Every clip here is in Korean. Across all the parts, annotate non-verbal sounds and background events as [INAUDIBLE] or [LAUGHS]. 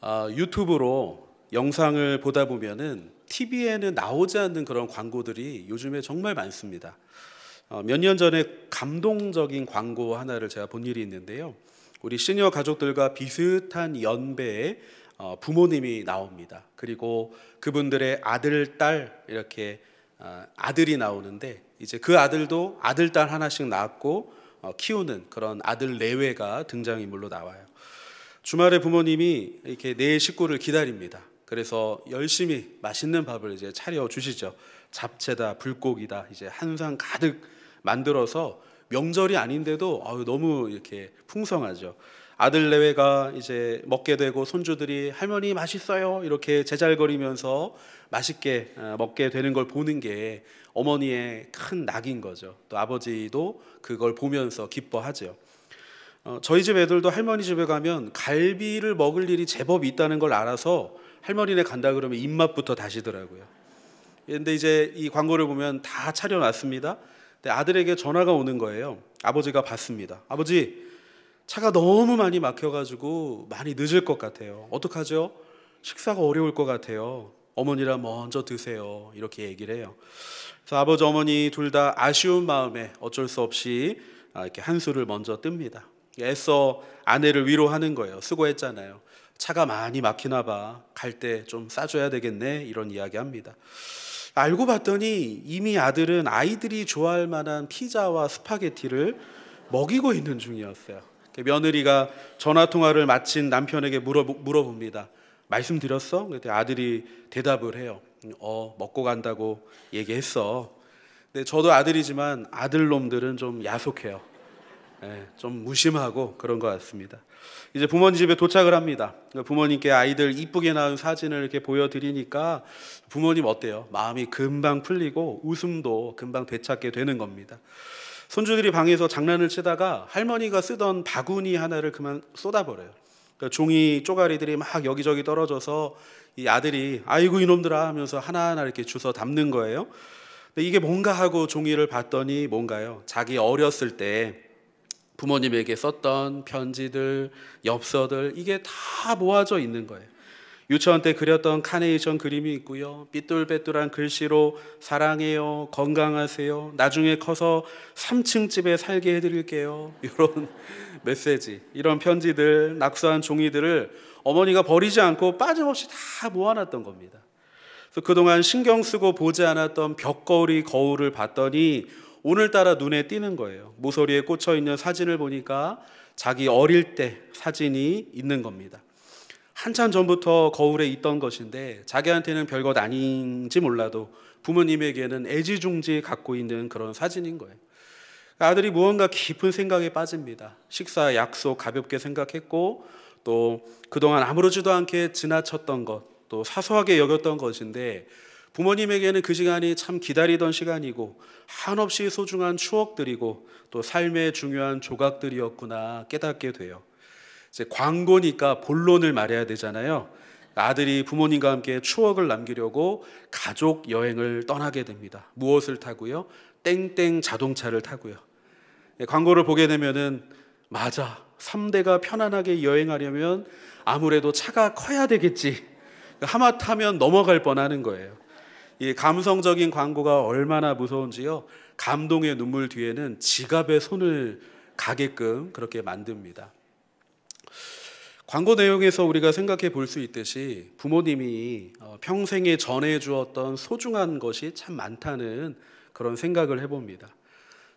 아, 유튜브로 영상을 보다 보면은 TV에는 나오지 않는 그런 광고들이 요즘에 정말 많습니다. 어, 몇년 전에 감동적인 광고 하나를 제가 본 일이 있는데요. 우리 시니어 가족들과 비슷한 연배의 어, 부모님이 나옵니다. 그리고 그분들의 아들, 딸 이렇게 어, 아들이 나오는데 이제 그 아들도 아들, 딸 하나씩 낳았고 어, 키우는 그런 아들 내외가 등장인물로 나와요. 주말에 부모님이 이렇게 내 식구를 기다립니다. 그래서 열심히 맛있는 밥을 이제 차려 주시죠. 잡채다, 불고기다, 이제 한 상 가득 만들어서 명절이 아닌데도 너무 이렇게 풍성하죠. 아들 내외가 이제 먹게 되고 손주들이 할머니 맛있어요 이렇게 제잘거리면서 맛있게 어, 먹게 되는 걸 보는 게 어머니의 큰 낙인 거죠. 또 아버지도 그걸 보면서 기뻐하죠. 어, 저희 집 애들도 할머니 집에 가면 갈비를 먹을 일이 제법 있다는 걸 알아서 할머니네 간다 그러면 입맛부터 다시더라고요. 그런데 이제 이 광고를 보면 다 차려놨습니다. 근데 아들에게 전화가 오는 거예요. 아버지가 받습니다. 아버지 차가 너무 많이 막혀가지고 많이 늦을 것 같아요. 어떡하죠? 식사가 어려울 것 같아요. 어머니랑 먼저 드세요. 이렇게 얘기를 해요. 그래서 아버지 어머니 둘 다 아쉬운 마음에 어쩔 수 없이 아, 이렇게 한 수를 먼저 뜹니다. 애써 아내를 위로하는 거예요. 수고했잖아요. 차가 많이 막히나 봐. 갈 때 좀 싸줘야 되겠네. 이런 이야기 합니다. 알고 봤더니 이미 아들은 아이들이 좋아할 만한 피자와 스파게티를 먹이고 있는 중이었어요. 며느리가 전화통화를 마친 남편에게 물어, 물어봅니다. 말씀드렸어? 그때 아들이 대답을 해요. 어, 먹고 간다고 얘기했어. 근데 저도 아들이지만 아들놈들은 좀 야속해요. 예, 좀 무심하고 그런 것 같습니다. 이제 부모님 집에 도착을 합니다. 부모님께 아이들 이쁘게 낳은 사진을 이렇게 보여드리니까 부모님 어때요? 마음이 금방 풀리고 웃음도 금방 되찾게 되는 겁니다. 손주들이 방에서 장난을 치다가 할머니가 쓰던 바구니 하나를 그만 쏟아버려요. 그러니까 종이 쪼가리들이 막 여기저기 떨어져서 이 아들이 아이고 이놈들아 하면서 하나하나 이렇게 주워 담는 거예요. 근데 이게 뭔가 하고 종이를 봤더니 뭔가요? 자기 어렸을 때 부모님에게 썼던 편지들, 엽서들 이게 다 모아져 있는 거예요. 유치원 때 그렸던 카네이션 그림이 있고요. 삐뚤빼뚤한 글씨로 사랑해요, 건강하세요, 나중에 커서 3층 집에 살게 해드릴게요. [LAUGHS] 이런 메시지, 이런 편지들, 낙서한 종이들을 어머니가 버리지 않고 빠짐없이 다 모아놨던 겁니다. 그래서 그동안 신경 쓰고 보지 않았던 벽걸이 거울을 봤더니 오늘따라 눈에 띄는 거예요. 모서리에 꽂혀 있는 사진을 보니까 자기 어릴 때 사진이 있는 겁니다. 한참 전부터 거울에 있던 것인데 자기한테는 별것 아닌지 몰라도 부모님에게는 애지중지 갖고 있는 그런 사진인 거예요. 아들이 무언가 깊은 생각에 빠집니다. 식사 약속 가볍게 생각했고 또 그동안 아무렇지도 않게 지나쳤던 것, 또 사소하게 여겼던 것인데 부모님에게는 그 시간이 참 기다리던 시간이고 한없이 소중한 추억들이고 또 삶의 중요한 조각들이었구나 깨닫게 돼요. 이제 광고니까 본론을 말해야 되잖아요. 아들이 부모님과 함께 추억을 남기려고 가족 여행을 떠나게 됩니다. 무엇을 타고요? 땡땡 자동차를 타고요. 예, 광고를 보게 되면은 맞아. 3대가 편안하게 여행하려면 아무래도 차가 커야 되겠지. 하마타면 넘어갈 뻔하는 거예요. 이 감성적인 광고가 얼마나 무서운지요. 감동의 눈물 뒤에는 지갑에 손을 가게끔 그렇게 만듭니다. 광고 내용에서 우리가 생각해 볼 수 있듯이 부모님이 어, 평생에 전해 주었던 소중한 것이 참 많다는 그런 생각을 해봅니다.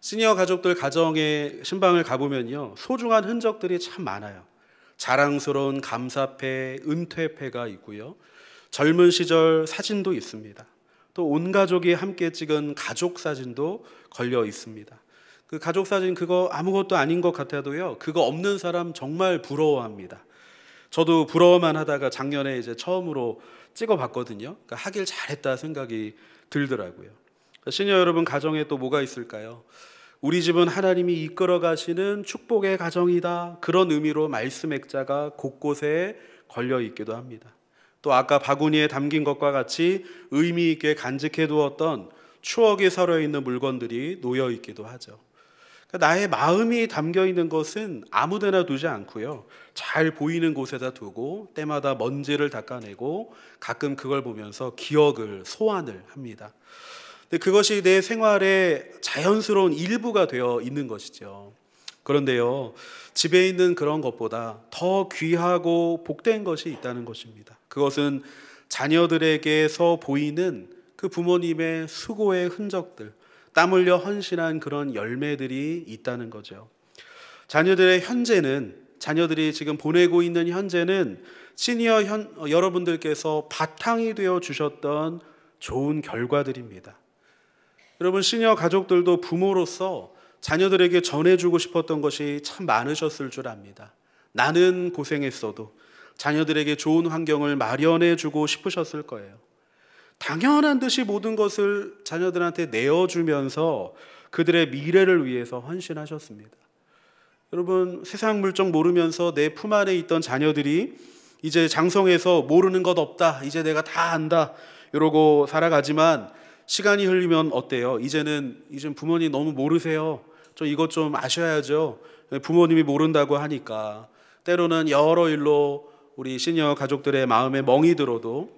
시니어 가족들 가정에 신방을 가보면요. 소중한 흔적들이 참 많아요. 자랑스러운 감사패, 은퇴패가 있고요. 젊은 시절 사진도 있습니다. 또온 가족이 함께 찍은 가족 사진도 걸려 있습니다. 그 가족 사진 그거 아무것도 아닌 것 같아도요. 그거 없는 사람 정말 부러워합니다. 저도 부러워만 하다가 작년에 이제 처음으로 찍어봤거든요. 그러니까 하길 잘했다 생각이 들더라고요. 시녀 여러분 가정에 또 뭐가 있을까요? 우리 집은 하나님이 이끌어 가시는 축복의 가정이다. 그런 의미로 말씀 액자가 곳곳에 걸려 있기도 합니다. 또 아까 바구니에 담긴 것과 같이 의미 있게 간직해 두었던 추억이 서려 있는 물건들이 놓여 있기도 하죠. 그러니까 나의 마음이 담겨 있는 것은 아무데나 두지 않고요. 잘 보이는 곳에다 두고 때마다 먼지를 닦아내고 가끔 그걸 보면서 기억을 소환을 합니다. 근데 그것이 내 생활의 자연스러운 일부가 되어 있는 것이죠. 그런데요, 집에 있는 그런 것보다 더 귀하고 복된 것이 있다는 것입니다. 그것은 자녀들에게서 보이는 그 부모님의 수고의 흔적들, 땀 흘려 헌신한 그런 열매들이 있다는 거죠. 자녀들의 현재는 자녀들이 지금 보내고 있는 현재는 시니어 현, 여러분들께서 바탕이 되어 주셨던 좋은 결과들입니다. 여러분 시니어 가족들도 부모로서 자녀들에게 전해주고 싶었던 것이 참 많으셨을 줄 압니다. 나는 고생했어도 자녀들에게 좋은 환경을 마련해주고 싶으셨을 거예요. 당연한 듯이 모든 것을 자녀들한테 내어주면서 그들의 미래를 위해서 헌신하셨습니다. 여러분, 세상 물정 모르면서 내 품 안에 있던 자녀들이 이제 장성해서 모르는 것 없다. 이제 내가 다 안다. 이러고 살아가지만 시간이 흘리면 어때요? 이제는 이젠 부모님 너무 모르세요. 저 이것 좀 아셔야죠. 부모님이 모른다고 하니까 때로는 여러 일로 우리 시니 가족들의 마음에 멍이 들어도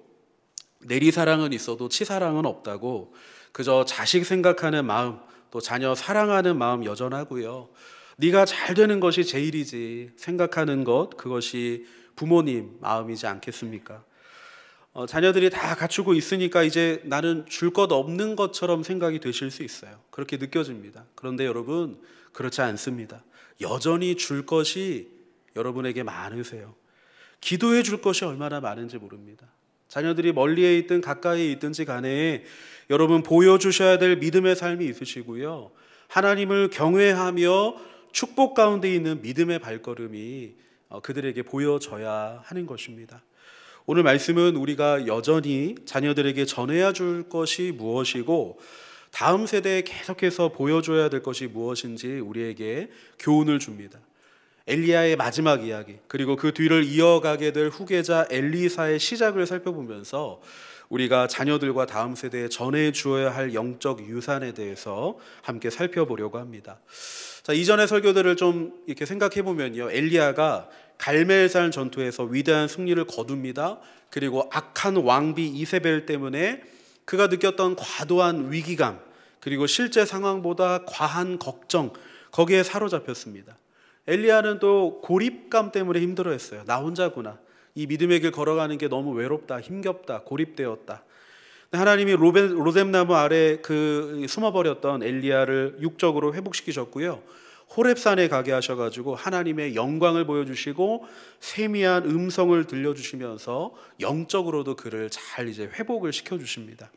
내리사랑은 있어도 치사랑은 없다고 그저 자식 생각하는 마음 또 자녀 사랑하는 마음 여전하고요. 네가 잘 되는 것이 제일이지 생각하는 것 그것이 부모님 마음이지 않겠습니까? 어, 자녀들이 다 갖추고 있으니까 이제 나는 줄 것 없는 것처럼 생각이 되실 수 있어요. 그렇게 느껴집니다. 그런데 여러분, 그렇지 않습니다. 여전히 줄 것이 여러분에게 많으세요. 기도해 줄 것이 얼마나 많은지 모릅니다. 자녀들이 멀리에 있든 가까이에 있든지 간에 여러분 보여주셔야 될 믿음의 삶이 있으시고요. 하나님을 경외하며 축복 가운데 있는 믿음의 발걸음이 어, 그들에게 보여져야 하는 것입니다. 오늘 말씀은 우리가 여전히 자녀들에게 전해야 줄 것이 무엇이고 다음 세대에 계속해서 보여줘야 될 것이 무엇인지 우리에게 교훈을 줍니다. 엘리야의 마지막 이야기 그리고 그 뒤를 이어가게 될 후계자 엘리사의 시작을 살펴보면서 우리가 자녀들과 다음 세대에 전해 주어야 할 영적 유산에 대해서 함께 살펴보려고 합니다. 자, 이전의 설교들을 좀 이렇게 생각해 보면요. 엘리야가 갈멜산 전투에서 위대한 승리를 거둡니다. 그리고 악한 왕비 이세벨 때문에 그가 느꼈던 과도한 위기감 그리고 실제 상황보다 과한 걱정 거기에 사로잡혔습니다. 엘리야는 또 고립감 때문에 힘들어했어요. 나 혼자구나. 이 믿음의 길 걸어가는 게 너무 외롭다, 힘겹다, 고립되었다. 하나님이 로뎀나무 아래 그 숨어버렸던 엘리야를 육적으로 회복시키셨고요. 호랩산에 가게 하셔가지고 하나님의 영광을 보여주시고 세미한 음성을 들려주시면서 영적으로도 그를 잘 이제 회복을 시켜주십니다.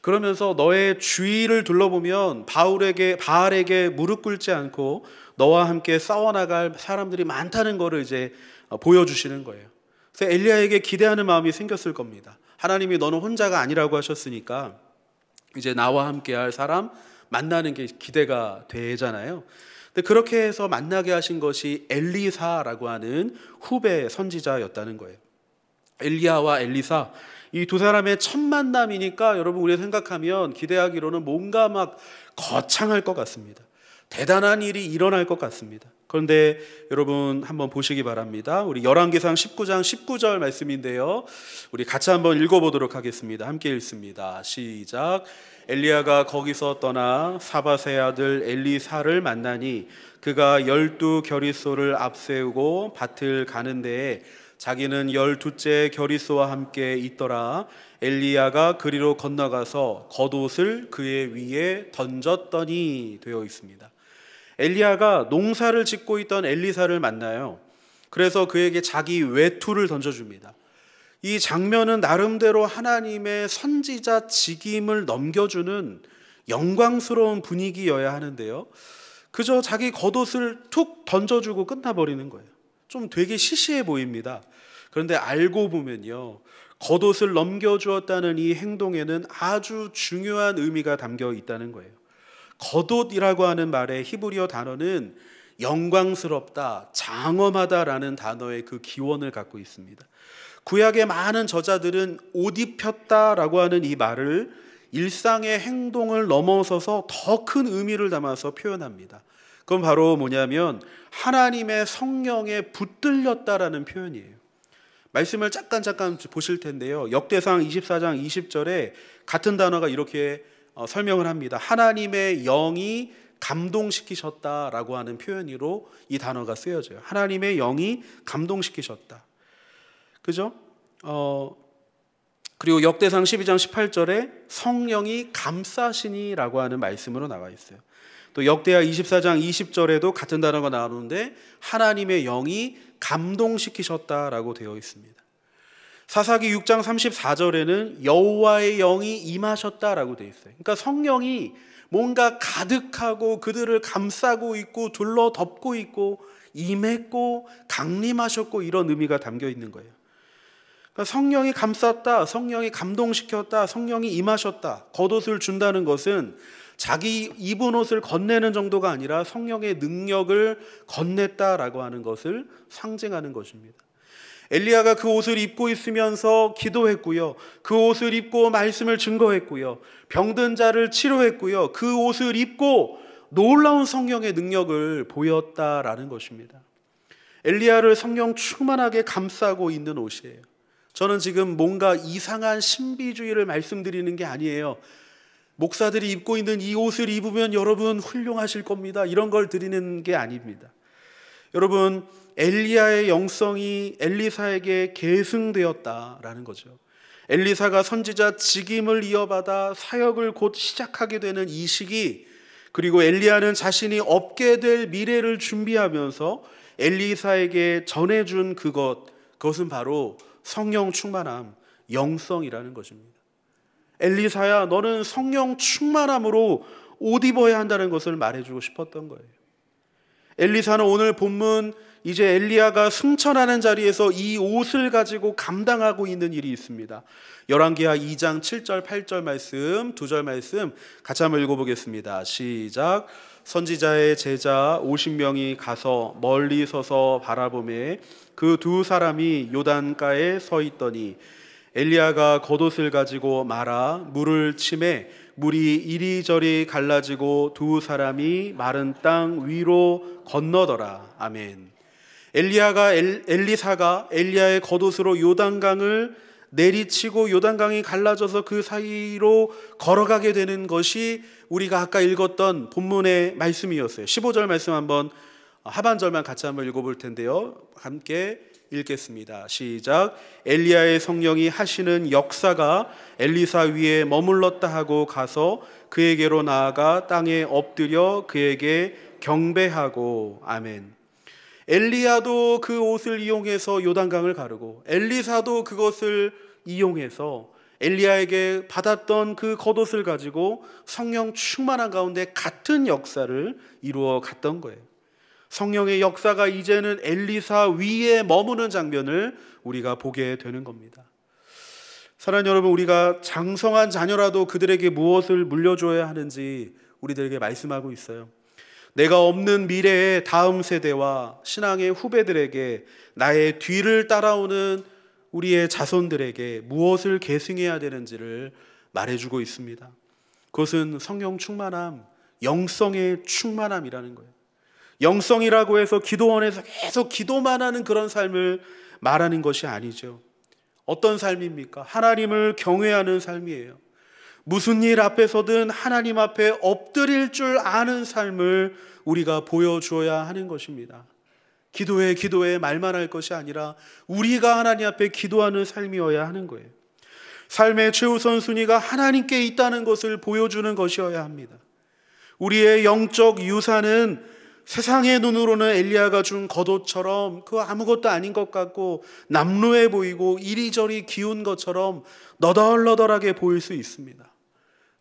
그러면서 너의 주위를 둘러보면 바울에게 바알에게 무릎 꿇지 않고 너와 함께 싸워나갈 사람들이 많다는 것을 이제 보여주시는 거예요. 그래서 엘리야에게 기대하는 마음이 생겼을 겁니다. 하나님이 너는 혼자가 아니라고 하셨으니까 이제 나와 함께할 사람 만나는 게 기대가 되잖아요. 근데 그렇게 해서 만나게 하신 것이 엘리사라고 하는 후배 선지자였다는 거예요. 엘리야와 엘리사 이 두 사람의 첫 만남이니까 여러분 우리 생각하면 기대하기로는 뭔가 막 거창할 것 같습니다. 대단한 일이 일어날 것 같습니다. 그런데 여러분 한번 보시기 바랍니다. 우리 열왕기상 19장 19절 말씀인데요. 우리 같이 한번 읽어 보도록 하겠습니다. 함께 읽습니다. 시작. 엘리야가 거기서 떠나 사바세 아들 엘리사를 만나니 그가 열두 결의소를 앞세우고 밭을 가는 데 자기는 열두째 결의소와 함께 있더라 엘리야가 그리로 건너가서 겉옷을 그의 위에 던졌더니 되어 있습니다. 엘리야가 농사를 짓고 있던 엘리사를 만나요. 그래서 그에게 자기 외투를 던져줍니다. 이 장면은 나름대로 하나님의 선지자 직임을 넘겨주는 영광스러운 분위기여야 하는데요. 그저 자기 겉옷을 툭 던져주고 끝나버리는 거예요. 좀 되게 시시해 보입니다. 그런데 알고 보면요. 겉옷을 넘겨주었다는 이 행동에는 아주 중요한 의미가 담겨 있다는 거예요. 겉옷이라고 하는 말의 히브리어 단어는 영광스럽다, 장엄하다라는 단어의 그 기원을 갖고 있습니다. 구약의 많은 저자들은 옷 입혔다라고 하는 이 말을 일상의 행동을 넘어서서 더 큰 의미를 담아서 표현합니다. 그건 바로 뭐냐면 하나님의 성령에 붙들렸다라는 표현이에요. 말씀을 잠깐 잠깐 보실 텐데요. 역대상 24장 20절에 같은 단어가 이렇게 어, 설명을 합니다. 하나님의 영이 감동시키셨다라고 하는 표현으로 이 단어가 쓰여져요. 하나님의 영이 감동시키셨다. 그죠? 어, 그리고 역대상 12장 18절에 성령이 감싸시니라고 하는 말씀으로 나와 있어요. 또 역대하 24장 20절에도 같은 단어가 나오는데 하나님의 영이 감동시키셨다라고 되어 있습니다. 사사기 6장 34절에는 여호와의 영이 임하셨다라고 되어 있어요. 그러니까 성령이 뭔가 가득하고 그들을 감싸고 있고 둘러덮고 있고 임했고 강림하셨고 이런 의미가 담겨 있는 거예요. 그러니까 성령이 감쌌다, 성령이 감동시켰다, 성령이 임하셨다, 겉옷을 준다는 것은 자기 입은 옷을 건네는 정도가 아니라 성령의 능력을 건넸다라고 하는 것을 상징하는 것입니다. 엘리야가 그 옷을 입고 있으면서 기도했고요. 그 옷을 입고 말씀을 증거했고요. 병든 자를 치료했고요. 그 옷을 입고 놀라운 성령의 능력을 보였다라는 것입니다. 엘리야를 성령 충만하게 감싸고 있는 옷이에요. 저는 지금 뭔가 이상한 신비주의를 말씀드리는 게 아니에요. 목사들이 입고 있는 이 옷을 입으면 여러분 훌륭하실 겁니다. 이런 걸 드리는 게 아닙니다. 여러분 엘리야의 영성이 엘리사에게 계승되었다라는 거죠. 엘리사가 선지자 직임을 이어받아 사역을 곧 시작하게 되는 이 시기 그리고 엘리야는 자신이 얻게 될 미래를 준비하면서 엘리사에게 전해준 그것 그것은 바로 성령 충만함, 영성이라는 것입니다. 엘리사야, 너는 성령 충만함으로 옷 입어야 한다는 것을 말해주고 싶었던 거예요. 엘리사는 오늘 본문 이제 엘리야가 승천하는 자리에서 이 옷을 가지고 감당하고 있는 일이 있습니다. 열왕기하 2장 7절 8절 말씀, 2절 말씀 같이 한번 읽어 보겠습니다. 시작. 선지자의 제자 50명이 가서 멀리 서서 바라보매 그두 사람이 요단가에 서 있더니 엘리야가 겉옷을 가지고 말아 물을 침해 물이 이리저리 갈라지고 두 사람이 마른 땅 위로 건너더라. 아멘. 엘리야가 엘, 리사가 엘리야의 겉옷으로 요단강을 내리치고 요단강이 갈라져서 그 사이로 걸어가게 되는 것이 우리가 아까 읽었던 본문의 말씀이었어요. 15절 말씀 한번 하반절만 같이 한번 읽어볼 텐데요. 함께 읽겠습니다. 시작. 엘리야의 성령이 하시는 역사가 엘리사 위에 머물렀다 하고 가서 그에게로 나아가 땅에 엎드려 그에게 경배하고 아멘. 엘리야도 그 옷을 이용해서 요단강을 가르고 엘리사도 그것을 이용해서 엘리야에게 받았던 그 겉옷을 가지고 성령 충만한 가운데 같은 역사를 이루어 갔던 거예요. 성령의 역사가 이제는 엘리사 위에 머무는 장면을 우리가 보게 되는 겁니다. 사랑하는 여러분, 우리가 장성한 자녀라도 그들에게 무엇을 물려줘야 하는지 우리들에게 말씀하고 있어요. 내가 없는 미래의 다음 세대와 신앙의 후배들에게 나의 뒤를 따라오는 우리의 자손들에게 무엇을 계승해야 되는지를 말해주고 있습니다. 그것은 성령 충만함, 영성의 충만함이라는 거예요. 영성이라고 해서 기도원에서 계속 기도만 하는 그런 삶을 말하는 것이 아니죠. 어떤 삶입니까? 하나님을 경외하는 삶이에요. 무슨 일 앞에서든 하나님 앞에 엎드릴 줄 아는 삶을 우리가 보여줘야 하는 것입니다. 기도해, 기도해 말만 할 것이 아니라 우리가 하나님 앞에 기도하는 삶이어야 하는 거예요. 삶의 최우선 순위가 하나님께 있다는 것을 보여주는 것이어야 합니다. 우리의 영적 유산은 세상의 눈으로는 엘리야가 준 겉옷처럼 그 아무것도 아닌 것 같고 남루해 보이고 이리저리 기운 것처럼 너덜너덜하게 보일 수 있습니다.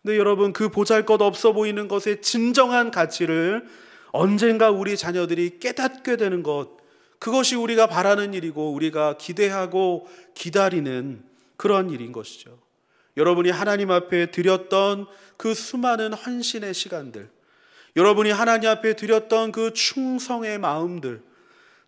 근데 여러분 그 보잘것 없어 보이는 것의 진정한 가치를 언젠가 우리 자녀들이 깨닫게 되는 것 그것이 우리가 바라는 일이고 우리가 기대하고 기다리는 그런 일인 것이죠. 여러분이 하나님 앞에 드렸던 그 수많은 헌신의 시간들 여러분이 하나님 앞에 드렸던 그 충성의 마음들,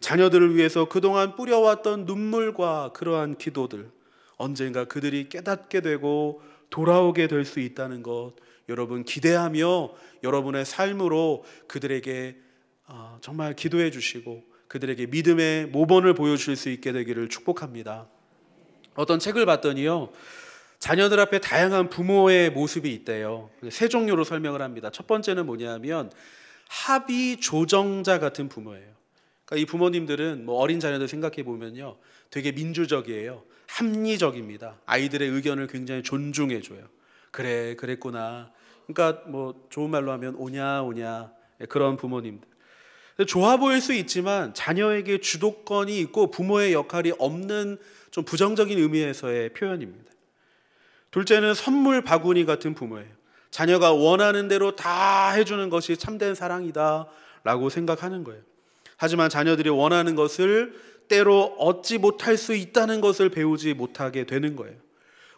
자녀들을 위해서 그동안 뿌려왔던 눈물과 그러한 기도들, 언젠가 그들이 깨닫게 되고 돌아오게 될 수 있다는 것, 여러분 기대하며 여러분의 삶으로 그들에게 아, 정말 기도해 주시고 그들에게 믿음의 모범을 보여줄 수 있게 되기를 축복합니다. 어떤 책을 봤더니요. 자녀들 앞에 다양한 부모의 모습이 있대요. 세 종류로 설명을 합니다. 첫 번째는 뭐냐면 합의 조정자 같은 부모예요. 그러니까 이 부모님들은 뭐 어린 자녀들 생각해 보면요, 되게 민주적이에요. 합리적입니다. 아이들의 의견을 굉장히 존중해 줘요. 그래, 그랬구나. 그러니까 뭐 좋은 말로 하면 오냐 오냐 예, 그런 부모님들. 좋아 보일 수 있지만 자녀에게 주도권이 있고 부모의 역할이 없는 좀 부정적인 의미에서의 표현입니다. 둘째는 선물 바구니 같은 부모예요. 자녀가 원하는 대로 다 해주는 것이 참된 사랑이다 라고 생각하는 거예요. 하지만 자녀들이 원하는 것을 때로 얻지 못할 수 있다는 것을 배우지 못하게 되는 거예요.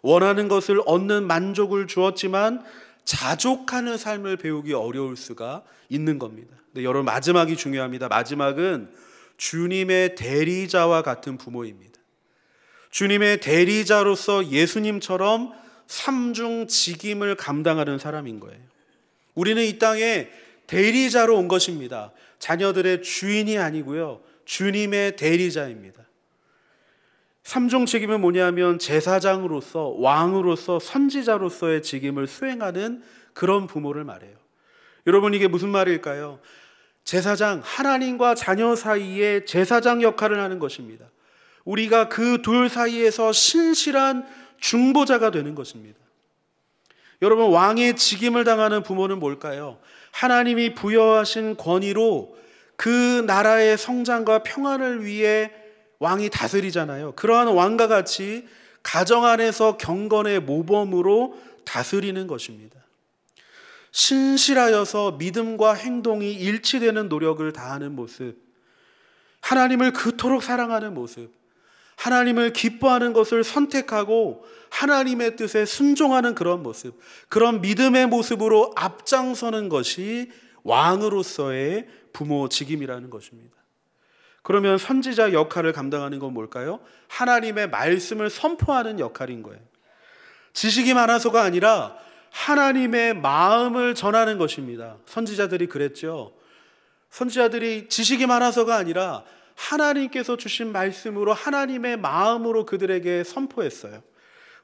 원하는 것을 얻는 만족을 주었지만 자족하는 삶을 배우기 어려울 수가 있는 겁니다. 근데 여러분 마지막이 중요합니다. 마지막은 주님의 대리자와 같은 부모입니다. 주님의 대리자로서 예수님처럼 삼중 직임을 감당하는 사람인 거예요. 우리는 이 땅에 대리자로 온 것입니다. 자녀들의 주인이 아니고요. 주님의 대리자입니다. 삼종 책임은 뭐냐면 제사장으로서 왕으로서 선지자로서의 직임을 수행하는 그런 부모를 말해요. 여러분 이게 무슨 말일까요? 제사장 하나님과 자녀 사이에 제사장 역할을 하는 것입니다. 우리가 그 둘 사이에서 신실한 중보자가 되는 것입니다. 여러분, 왕의 직임을 당하는 부모는 뭘까요? 하나님이 부여하신 권위로 그 나라의 성장과 평안을 위해 왕이 다스리잖아요. 그러한 왕과 같이 가정 안에서 경건의 모범으로 다스리는 것입니다. 신실하여서 믿음과 행동이 일치되는 노력을 다하는 모습, 하나님을 그토록 사랑하는 모습, 하나님을 기뻐하는 것을 선택하고 하나님의 뜻에 순종하는 그런 모습, 그런 믿음의 모습으로 앞장서는 것이 왕으로서의 부모 직임이라는 것입니다. 그러면 선지자 역할을 감당하는 건 뭘까요? 하나님의 말씀을 선포하는 역할인 거예요. 지식이 많아서가 아니라 하나님의 마음을 전하는 것입니다. 선지자들이 그랬죠. 선지자들이 지식이 많아서가 아니라 하나님께서 주신 말씀으로 하나님의 마음으로 그들에게 선포했어요.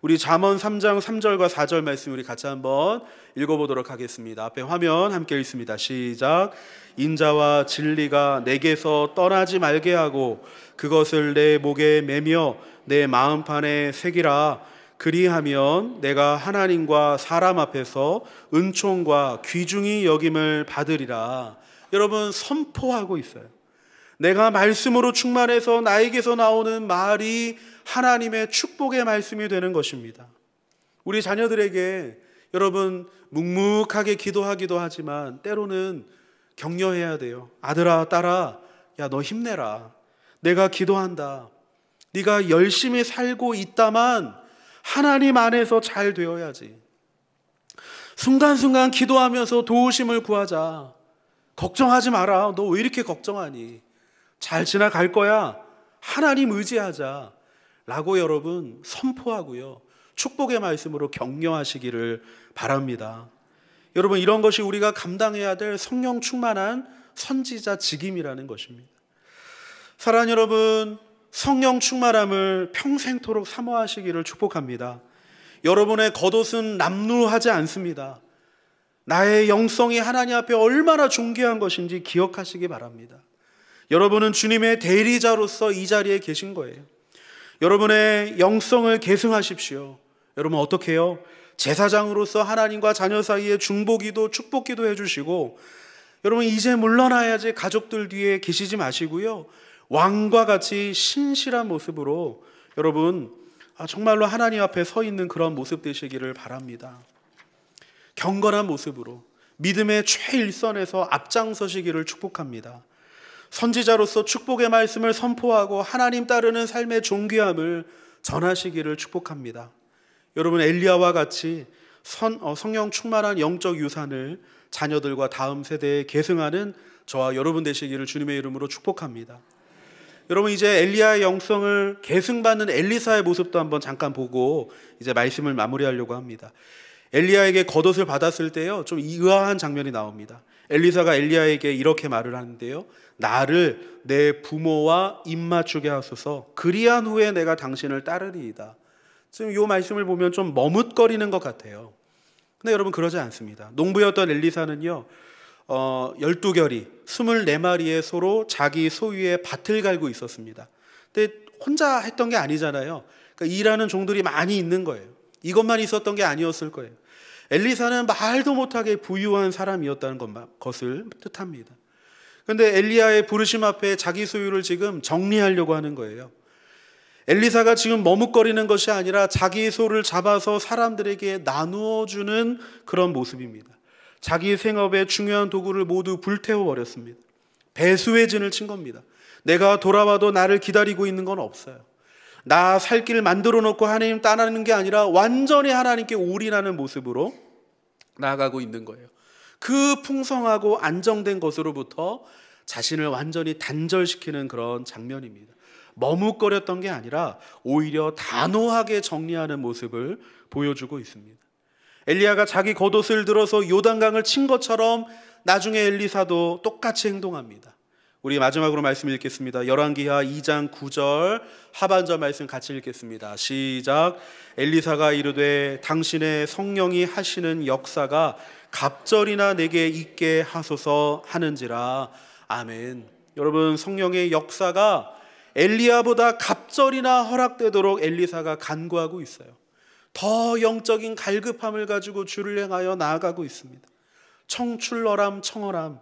우리 잠언 3장 3절과 4절 말씀 우리 같이 한번 읽어보도록 하겠습니다. 앞에 화면 함께 있습니다 시작. 인자와 진리가 내게서 떠나지 말게 하고 그것을 내 목에 매며 내 마음판에 새기라. 그리하면 내가 하나님과 사람 앞에서 은총과 귀중히 여김을 받으리라. 여러분 선포하고 있어요. 내가 말씀으로 충만해서 나에게서 나오는 말이 하나님의 축복의 말씀이 되는 것입니다. 우리 자녀들에게 여러분 묵묵하게 기도하기도 하지만 때로는 격려해야 돼요. 아들아, 딸아, 야 너 힘내라. 내가 기도한다. 네가 열심히 살고 있다만 하나님 안에서 잘 되어야지. 순간순간 기도하면서 도우심을 구하자. 걱정하지 마라. 너 왜 이렇게 걱정하니? 잘 지나갈 거야. 하나님 의지하자. 라고 여러분 선포하고요. 축복의 말씀으로 격려하시기를 바랍니다. 여러분, 이런 것이 우리가 감당해야 될 성령 충만한 선지자 직임이라는 것입니다. 사랑하는 여러분, 성령 충만함을 평생토록 사모하시기를 축복합니다. 여러분의 겉옷은 남루하지 않습니다. 나의 영성이 하나님 앞에 얼마나 존귀한 것인지 기억하시기 바랍니다. 여러분은 주님의 대리자로서 이 자리에 계신 거예요. 여러분의 영성을 계승하십시오. 여러분 어떻게 요 제사장으로서 하나님과 자녀 사이에 중보기도 축복기도 해주시고 여러분 이제 물러나야지 가족들 뒤에 계시지 마시고요. 왕과 같이 신실한 모습으로 여러분 아, 정말로 하나님 앞에 서 있는 그런 모습 되시기를 바랍니다. 경건한 모습으로 믿음의 최일선에서 앞장서시기를 축복합니다. 선지자로서 축복의 말씀을 선포하고 하나님 따르는 삶의 존귀함을 전하시기를 축복합니다. 여러분 엘리야와 같이 선, 어, 성령 충만한 영적 유산을 자녀들과 다음 세대에 계승하는 저와 여러분 되시기를 주님의 이름으로 축복합니다. 여러분 이제 엘리야의 영성을 계승받는 엘리사의 모습도 한번 잠깐 보고 이제 말씀을 마무리하려고 합니다. 엘리야에게 겉옷을 받았을 때요 좀 의아한 장면이 나옵니다. 엘리사가 엘리야에게 이렇게 말을 하는데요. 나를 내 부모와 입맞추게 하소서 그리한 후에 내가 당신을 따르리이다. 지금 이 말씀을 보면 좀 머뭇거리는 것 같아요. 근데 여러분 그러지 않습니다. 농부였던 엘리사는요. 어, 12결이 24마리의 소로 자기 소유의 밭을 갈고 있었습니다. 근데 혼자 했던 게 아니잖아요. 그러니까 일하는 종들이 많이 있는 거예요. 이것만 있었던 게 아니었을 거예요. 엘리사는 말도 못하게 부유한 사람이었다는 것만, 것을 뜻합니다. 그런데 엘리야의 부르심 앞에 자기 소유를 지금 정리하려고 하는 거예요. 엘리사가 지금 머뭇거리는 것이 아니라 자기 소를 잡아서 사람들에게 나누어 주는 그런 모습입니다. 자기 생업의 중요한 도구를 모두 불태워 버렸습니다. 배수의 진을 친 겁니다. 내가 돌아와도 나를 기다리고 있는 건 없어요. 나 살길 만들어 놓고 하나님 따르는 게 아니라 완전히 하나님께 올인하는 모습으로 나아가고 있는 거예요. 그 풍성하고 안정된 것으로부터 자신을 완전히 단절시키는 그런 장면입니다. 머뭇거렸던 게 아니라 오히려 단호하게 정리하는 모습을 보여주고 있습니다. 엘리야가 자기 겉옷을 들어서 요단강을 친 것처럼 나중에 엘리사도 똑같이 행동합니다. 우리 마지막으로 말씀 읽겠습니다. 열왕기하 2장 9절 하반절 말씀 같이 읽겠습니다. 시작. 엘리사가 이르되 당신의 성령이 하시는 역사가 갑절이나 내게 있게 하소서 하는지라 아멘. 여러분 성령의 역사가 엘리야보다 갑절이나 허락되도록 엘리사가 간구하고 있어요. 더 영적인 갈급함을 가지고 주를 향하여 나아가고 있습니다. 청출러람 청어람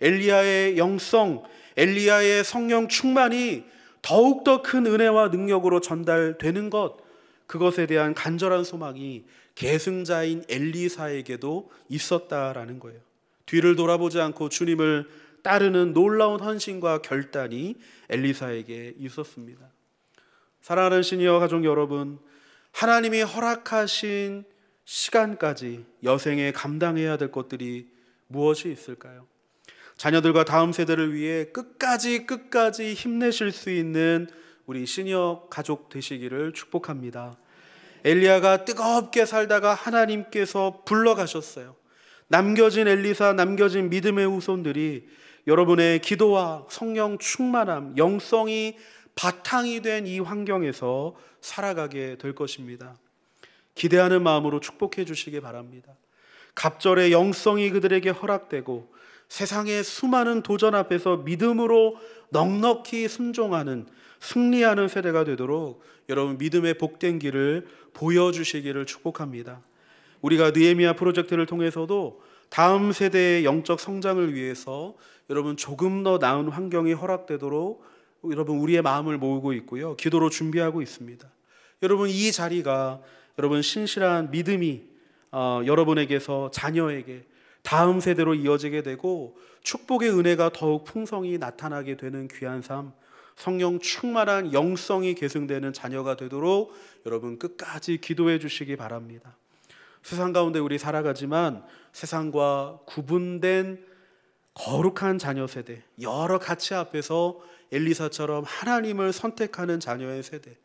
엘리야의 영성 엘리야의 성령 충만이 더욱더 큰 은혜와 능력으로 전달되는 것 그것에 대한 간절한 소망이 계승자인 엘리사에게도 있었다라는 거예요. 뒤를 돌아보지 않고 주님을 따르는 놀라운 헌신과 결단이 엘리사에게 있었습니다. 사랑하는 시니어 가족 여러분, 하나님이 허락하신 시간까지 여생에 감당해야 될 것들이 무엇이 있을까요? 자녀들과 다음 세대를 위해 끝까지 끝까지 힘내실 수 있는 우리 시니 가족 되시기를 축복합니다. 엘리야가 뜨겁게 살다가 하나님께서 불러가셨어요. 남겨진 엘리사, 남겨진 믿음의 후손들이 여러분의 기도와 성령 충만함, 영성이 바탕이 된 이 환경에서 살아가게 될 것입니다. 기대하는 마음으로 축복해 주시기 바랍니다. 갑절의 영성이 그들에게 허락되고 세상의 수많은 도전 앞에서 믿음으로 넉넉히 순종하는 승리하는 세대가 되도록 여러분 믿음의 복된 길을 보여주시기를 축복합니다. 우리가 느헤미야 프로젝트를 통해서도 다음 세대의 영적 성장을 위해서 여러분 조금 더 나은 환경이 허락되도록 여러분 우리의 마음을 모으고 있고요. 기도로 준비하고 있습니다. 여러분 이 자리가 여러분 신실한 믿음이 어, 여러분에게서 자녀에게 다음 세대로 이어지게 되고 축복의 은혜가 더욱 풍성히 나타나게 되는 귀한 삶 성령 충만한 영성이 계승되는 자녀가 되도록 여러분 끝까지 기도해 주시기 바랍니다. 세상 가운데 우리 살아가지만 세상과 구분된 거룩한 자녀 세대, 여러 가치 앞에서 엘리사처럼 하나님을 선택하는 자녀의 세대,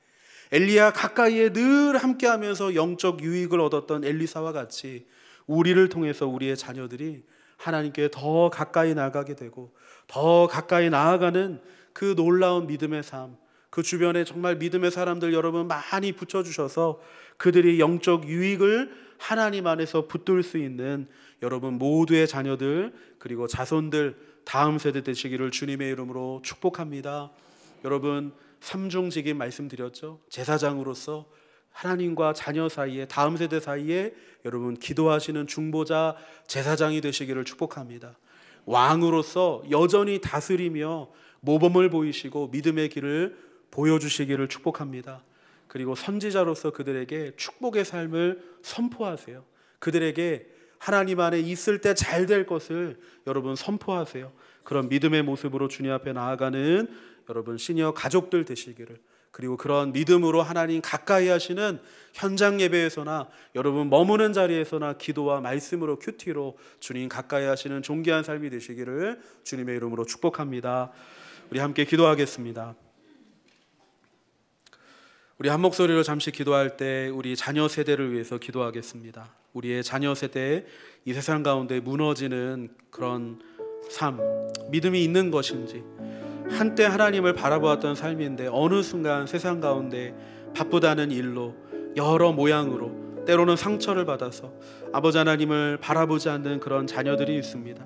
엘리야 가까이에 늘 함께하면서 영적 유익을 얻었던 엘리사와 같이 우리를 통해서 우리의 자녀들이 하나님께 더 가까이 나가게 되고 더 가까이 나아가는 그 놀라운 믿음의 삶, 그 주변에 정말 믿음의 사람들 여러분 많이 붙여주셔서 그들이 영적 유익을 하나님 안에서 붙들 수 있는 여러분 모두의 자녀들 그리고 자손들 다음 세대 되시기를 주님의 이름으로 축복합니다. 여러분 삼중직인 말씀드렸죠. 제사장으로서 하나님과 자녀 사이에 다음 세대 사이에 여러분 기도하시는 중보자 제사장이 되시기를 축복합니다. 왕으로서 여전히 다스리며 모범을 보이시고 믿음의 길을 보여주시기를 축복합니다. 그리고 선지자로서 그들에게 축복의 삶을 선포하세요. 그들에게 하나님 안에 있을 때 잘 될 것을 여러분 선포하세요. 그런 믿음의 모습으로 주님 앞에 나아가는 여러분 시니어 가족들 되시기를 그리고 그런 믿음으로 하나님 가까이 하시는 현장 예배에서나 여러분 머무는 자리에서나 기도와 말씀으로 큐티로 주님 가까이 하시는 존귀한 삶이 되시기를 주님의 이름으로 축복합니다. 우리 함께 기도하겠습니다. 우리 한 목소리로 잠시 기도할 때 우리 자녀 세대를 위해서 기도하겠습니다. 우리의 자녀 세대의 이 세상 가운데 무너지는 그런 삶, 믿음이 있는 것인지 한때 하나님을 바라보았던 삶인데 어느 순간 세상 가운데 바쁘다는 일로 여러 모양으로 때로는 상처를 받아서 아버지 하나님을 바라보지 않는 그런 자녀들이 있습니다.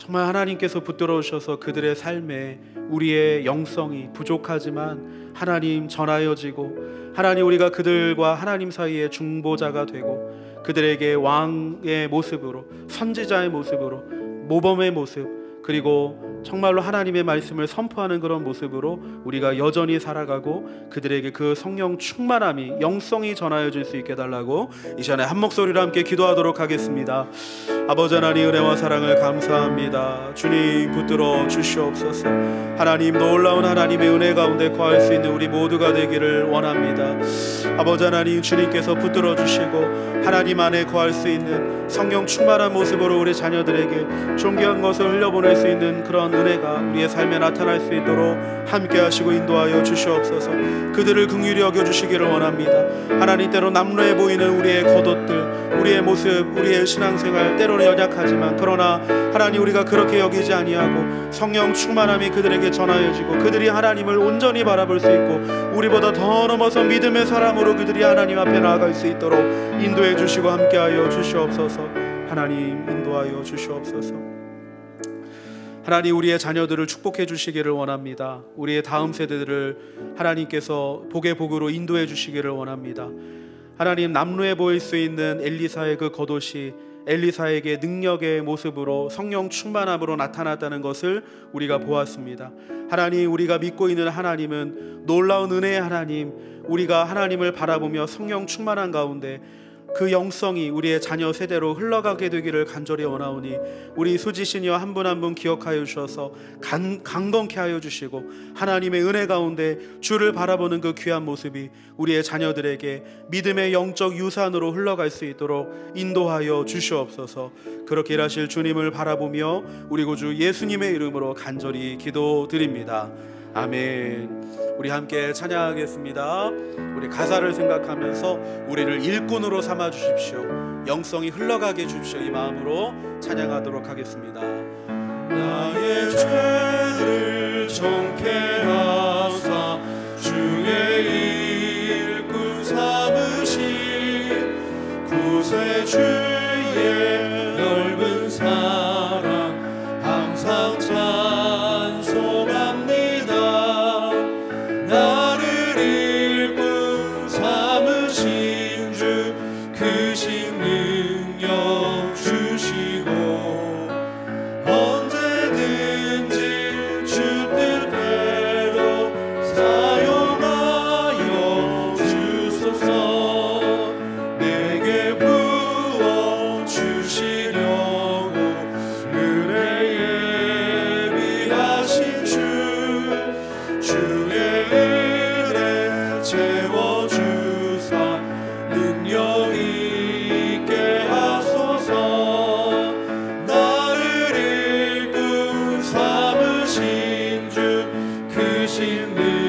정말 하나님께서 붙들어 오셔서 그들의 삶에 우리의 영성이 부족하지만 하나님 전하여지고 하나님 우리가 그들과 하나님 사이의 중보자가 되고 그들에게 왕의 모습으로 선지자의 모습으로 모범의 모습 그리고 정말로 하나님의 말씀을 선포하는 그런 모습으로 우리가 여전히 살아가고 그들에게 그 성령 충만함이 영성이 전하여질 수 있게 달라고 이 시간에 한 목소리로 함께 기도하도록 하겠습니다. 아버지 하나님 은혜와 사랑을 감사합니다. 주님 붙들어 주시옵소서. 하나님 놀라운 하나님의 은혜 가운데 거할 수 있는 우리 모두가 되기를 원합니다. 아버지 하나님 주님께서 붙들어 주시고 하나님 안에 거할 수 있는 성령 충만한 모습으로 우리 자녀들에게 존귀한 것을 흘려보낼 수 있는 그런 은혜가 우리의 삶에 나타날 수 있도록 함께 하시고 인도하여 주시옵소서. 그들을 긍휼히 여겨 주시기를 원합니다. 하나님 때로 남루해 보이는 우리의 겉옷들, 우리의 모습, 우리의 신앙생활 때로 영적으로 연약하지만 그러나 하나님 우리가 그렇게 여기지 아니하고 성령 충만함이 그들에게 전하여지고 그들이 하나님을 온전히 바라볼 수 있고 우리보다 더 넘어서 믿음의 사람으로 그들이 하나님 앞에 나아갈 수 있도록 인도해 주시고 함께하여 주시옵소서 하나님 인도하여 주시옵소서. 하나님 우리의 자녀들을 축복해 주시기를 원합니다. 우리의 다음 세대들을 하나님께서 복의 복으로 인도해 주시기를 원합니다. 하나님 남루에 보일 수 있는 엘리사의 그 겉옷이 엘리사에게 능력의 모습으로 성령 충만함으로 나타났다는 것을 우리가 보았습니다. 하나님, 우리가 믿고 있는 하나님은 놀라운 은혜의 하나님, 우리가 하나님을 바라보며 성령 충만한 가운데 그 영성이 우리의 자녀 세대로 흘러가게 되기를 간절히 원하오니 우리 수지신여 한 분 한 분 기억하여 주셔서 강, 건케 하여 주시고 하나님의 은혜 가운데 주를 바라보는 그 귀한 모습이 우리의 자녀들에게 믿음의 영적 유산으로 흘러갈 수 있도록 인도하여 주시옵소서 그렇게 일하실 주님을 바라보며 우리 고주 예수님의 이름으로 간절히 기도드립니다. 아멘. 우리 함께 찬양하겠습니다. 우리 가사를 생각하면서 우리를 일꾼으로 삼아 주십시오. 영성이 흘러가게 주십시오. 이 마음으로 찬양하도록 하겠습니다. 나의 죄를 정케하 in the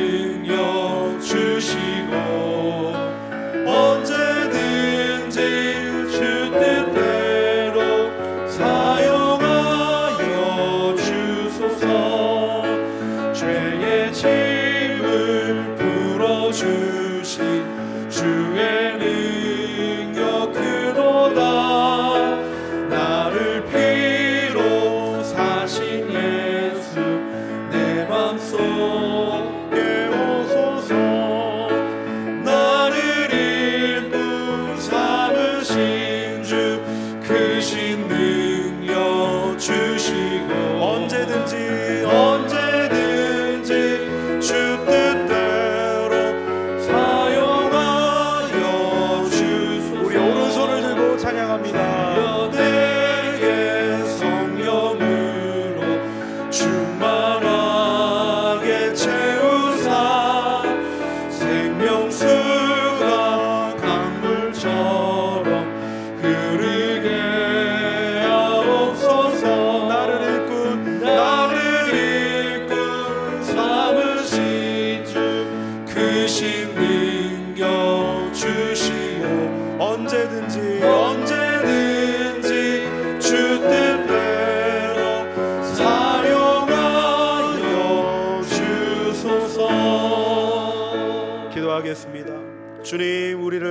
church.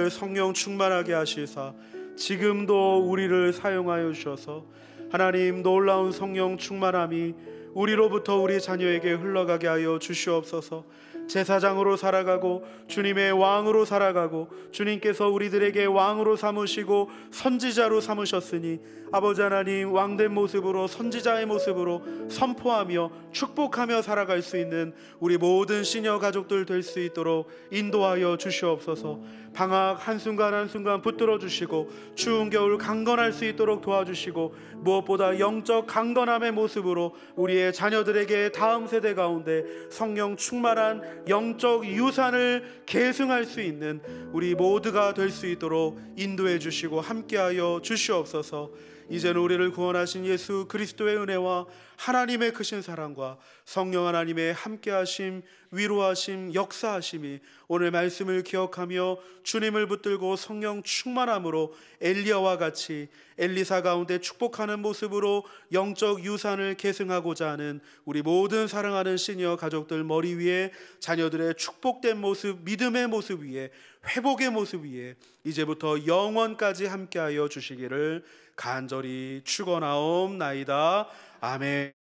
우리를 성령 충만하게 하시사 지금도 우리를 사용하여 주셔서 하나님 놀라운 성령 충만함이 우리로부터 우리 자녀에게 흘러가게 하여 주시옵소서. 제사장으로 살아가고 주님의 왕으로 살아가고 주님께서 우리들에게 왕으로 삼으시고 선지자로 삼으셨으니 아버지 하나님 왕된 모습으로 선지자의 모습으로 선포하며 축복하며 살아갈 수 있는 우리 모든 시녀 가족들 될 수 있도록 인도하여 주시옵소서 방학 한순간 한순간 붙들어 주시고 추운 겨울 강건할 수 있도록 도와주시고 무엇보다 영적 강건함의 모습으로 우리의 자녀들에게 다음 세대 가운데 성령 충만한 영적 유산을 계승할 수 있는 우리 모두가 될 수 있도록 인도해 주시고 함께하여 주시옵소서. 이제는 우리를 구원하신 예수 그리스도의 은혜와 하나님의 크신 사랑과 성령 하나님의 함께하심, 위로하심, 역사하심이 오늘 말씀을 기억하며 주님을 붙들고 성령 충만함으로 엘리야와 같이 엘리사 가운데 축복하는 모습으로 영적 유산을 계승하고자 하는 우리 모든 사랑하는 시니어 가족들 머리 위에 자녀들의 축복된 모습, 믿음의 모습 위에 회복의 모습 위에 이제부터 영원까지 함께하여 주시기를 간절히 축원하옵나이다. 아멘.